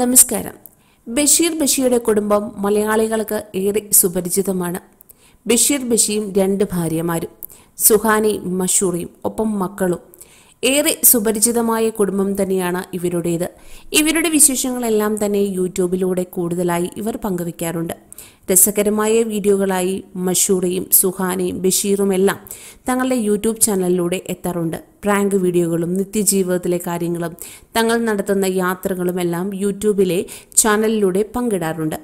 നമസ്കാരം ബഷീർ ബഷിയുടെ കുടുംബം മലയാളികൾക്ക് ഏറെ സുപരിചിതമാണ് ബഷീർ ബഷിയും രണ്ട് ഭാര്യമാരും സുഹാനി മഷൂറിയും ഒപ്പം മക്കളും ഏറെ സുപരിചിതമായ കുടുംബം തന്നെയാണ് ഇവരുടേത് ഇവരുടെ വിശേഷങ്ങളെല്ലാം തന്നെ യൂട്യൂബിലൂടെ കൂടുതലായി ഇവർ പങ്കുവയ്ക്കാറുണ്ട് രസകരമായ വീഡിയോകളായി മഷൂറയും സുഹാനയും ബഷീറും എല്ലാം തങ്ങളുടെ യൂട്യൂബ് ചാനലിലൂടെ എത്താറുണ്ട് പ്രാങ്ക് വീഡിയോകളും നിത്യജീവിതത്തിലെ കാര്യങ്ങളും തങ്ങൾ നടത്തുന്ന യാത്രകളും എല്ലാം യൂട്യൂബിലെ ചാനലിലൂടെ പങ്കിടാറുണ്ട്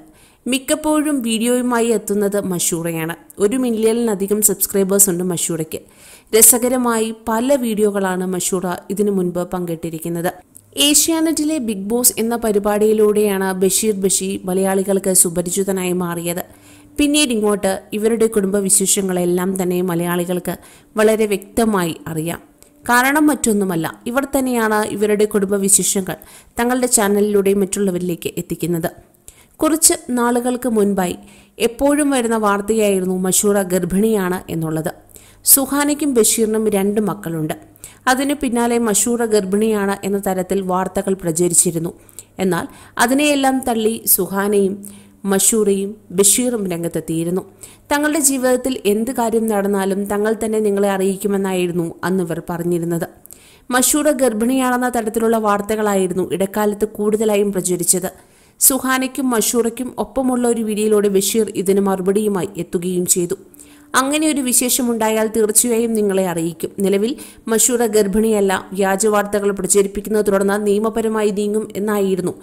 മിക്കപ്പോഴും വീഡിയോയുമായി എത്തുന്നത് മഷൂറയാണ് ഒരു മില്യണിലധികം സബ്സ്ക്രൈബേഴ്സ് ഉണ്ട് മഷൂറയ്ക്ക് രസകരമായി പല വീഡിയോകളാണ് മഷൂറ ഇതിനു മുൻപ് പങ്കിട്ടിരിക്കുന്നത് ഏഷ്യാനെറ്റിലെ ബിഗ് ബോസ് എന്ന പരിപാടിയിലൂടെയാണ് ബഷീർ ബഷി മലയാളികൾക്ക് സുപരിചിതനായി മാറിയത് പിന്നീട് ഇങ്ങോട്ട് ഇവരുടെ കുടുംബവിശേഷങ്ങളെല്ലാം തന്നെ മലയാളികൾക്ക് വളരെ വ്യക്തമായി അറിയാം കാരണം മറ്റൊന്നുമല്ല ഇവർ തന്നെയാണ് ഇവരുടെ കുടുംബവിശേഷങ്ങൾ തങ്ങളുടെ ചാനലിലൂടെ മറ്റുള്ളവരിലേക്ക് എത്തിക്കുന്നത് കുറച്ച് നാളുകൾക്ക് മുൻപായി എപ്പോഴും വരുന്ന വാർത്തയായിരുന്നു മഷൂറ ഗർഭിണിയാണ് എന്നുള്ളത് സുഹാനയ്ക്കും ബഷീറിനും രണ്ട് മക്കളുണ്ട് അതിനു പിന്നാലെ മഷൂറ ഗർഭിണിയാണ് എന്ന തരത്തിൽ വാർത്തകൾ പ്രചരിച്ചിരുന്നു എന്നാൽ അതിനെയെല്ലാം തള്ളി സുഹാനയും മഷൂറയും ബഷീറും രംഗത്തെത്തിയിരുന്നു തങ്ങളുടെ ജീവിതത്തിൽ എന്ത് കാര്യം നടന്നാലും തങ്ങൾ തന്നെ നിങ്ങളെ അറിയിക്കുമെന്നായിരുന്നു ഇവർ പറഞ്ഞിരുന്നത് മഷൂറ ഗർഭിണിയാണെന്ന തരത്തിലുള്ള വാർത്തകളായിരുന്നു ഇടക്കാലത്ത് കൂടുതലായും പ്രചരിച്ചത് സുഹാനയ്ക്കും മഷൂറയ്ക്കും ഒപ്പമുള്ള ഒരു വിരിയിലൂടെ ബഷീർ ഇതിന് മറുപടിയുമായി എത്തുകയും ചെയ്തു അങ്ങനെ ഒരു വിശേഷമുണ്ടായാൽ തീർച്ചയായും നിങ്ങളെ അറിയിക്കും നിലവിൽ മഷൂറ ഗർഭിണിയല്ല വ്യാജവാർത്തകൾ പ്രചരിപ്പിക്കുന്നത് തുടർന്ന് നിയമപരമായി നീങ്ങും എന്നായിരുന്നു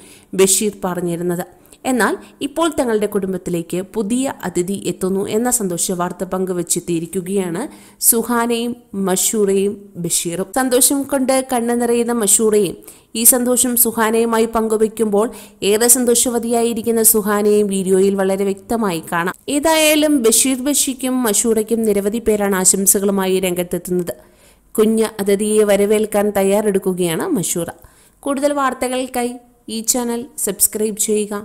ബഷീർ പറഞ്ഞിരുന്നത് എന്നാൽ ഇപ്പോൾ തങ്ങളുടെ കുടുംബത്തിലേക്ക് പുതിയ അതിഥി എത്തുന്നു എന്ന സന്തോഷ വാർത്ത പങ്കുവച്ചെത്തിയിരിക്കുകയാണ് സുഹാനയും മഷൂറയും ബഷീറും സന്തോഷം കൊണ്ട് കണ്ണു നിറയുന്ന മഷൂറയും ഈ സന്തോഷം സുഹാനയുമായി പങ്കുവയ്ക്കുമ്പോൾ ഏറെ സന്തോഷവതിയായിരിക്കുന്ന സുഹാനയും വീഡിയോയിൽ വളരെ വ്യക്തമായി കാണാം ഏതായാലും ബഷീർ ബഷിക്കും മഷൂറയ്ക്കും നിരവധി പേരാണ് ആശംസകളുമായി രംഗത്തെത്തുന്നത് കുഞ്ഞ് അതിഥിയെ വരവേൽക്കാൻ തയ്യാറെടുക്കുകയാണ് മഷൂറ കൂടുതൽ വാർത്തകൾക്കായി ഈ ചാനൽ സബ്സ്ക്രൈബ് ചെയ്യുക